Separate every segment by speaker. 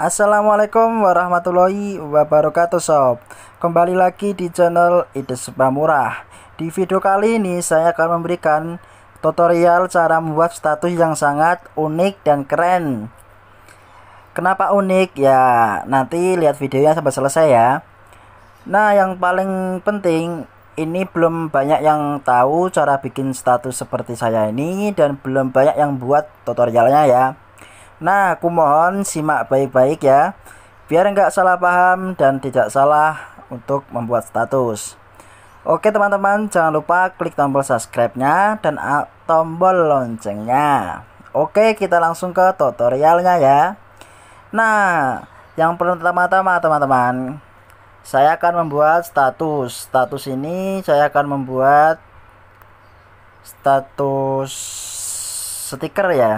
Speaker 1: Assalamualaikum warahmatullahi wabarakatuh sob Kembali lagi di channel Ide Sebah Murah Di video kali ini saya akan memberikan tutorial cara membuat status yang sangat unik dan keren Kenapa unik? Ya nanti lihat videonya sampai selesai ya Nah yang paling penting ini belum banyak yang tahu cara bikin status seperti saya ini dan belum banyak yang buat tutorialnya ya Nah, aku mohon simak baik-baik ya, biar nggak salah paham dan tidak salah untuk membuat status. Oke teman-teman, jangan lupa klik tombol subscribe-nya dan tombol loncengnya. Oke, kita langsung ke tutorialnya ya. Nah, yang pertama-tama teman-teman, saya akan membuat status. Status ini saya akan membuat status stiker ya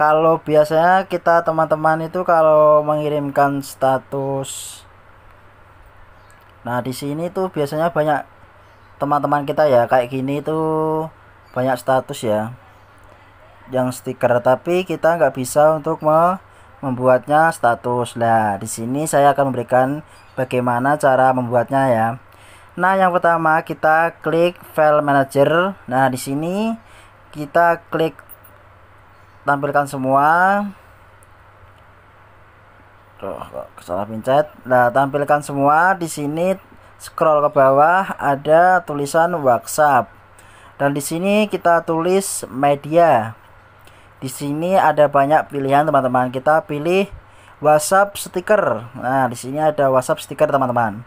Speaker 1: kalau biasanya kita teman-teman itu kalau mengirimkan status nah di sini tuh biasanya banyak teman-teman kita ya kayak gini tuh banyak status ya yang stiker tapi kita nggak bisa untuk membuatnya status lah di sini saya akan memberikan bagaimana cara membuatnya ya nah yang pertama kita klik file manager nah di sini kita klik tampilkan semua Tuh, salah pencet. Nah, tampilkan semua di sini scroll ke bawah ada tulisan WhatsApp. Dan di sini kita tulis media. Di sini ada banyak pilihan teman-teman. Kita pilih WhatsApp stiker. Nah, di sini ada WhatsApp stiker teman-teman.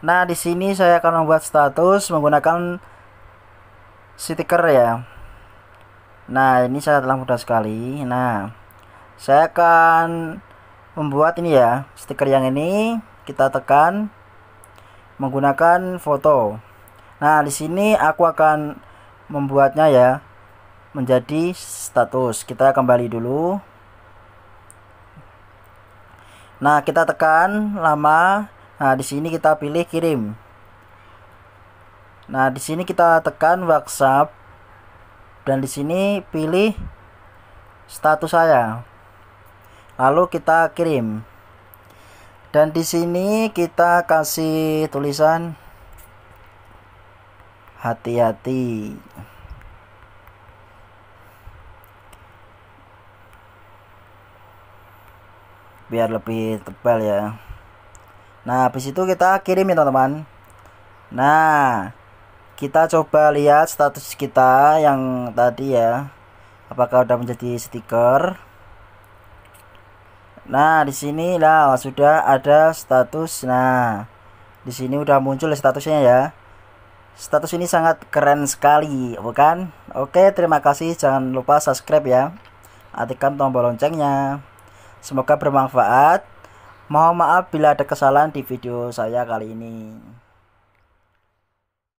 Speaker 1: Nah, di sini saya akan membuat status menggunakan stiker ya nah ini saya telah mudah sekali nah saya akan membuat ini ya stiker yang ini kita tekan menggunakan foto nah di sini aku akan membuatnya ya menjadi status kita kembali dulu nah kita tekan lama nah di sini kita pilih kirim nah di sini kita tekan WhatsApp dan di sini pilih status saya lalu kita kirim dan di sini kita kasih tulisan hati-hati biar lebih tebal ya nah habis itu kita kirim ya teman-teman nah kita coba lihat status kita yang tadi ya apakah udah menjadi stiker nah di sini lah sudah ada status nah di sini udah muncul statusnya ya status ini sangat keren sekali bukan oke terima kasih jangan lupa subscribe ya aktifkan tombol loncengnya semoga bermanfaat mohon maaf bila ada kesalahan di video saya kali ini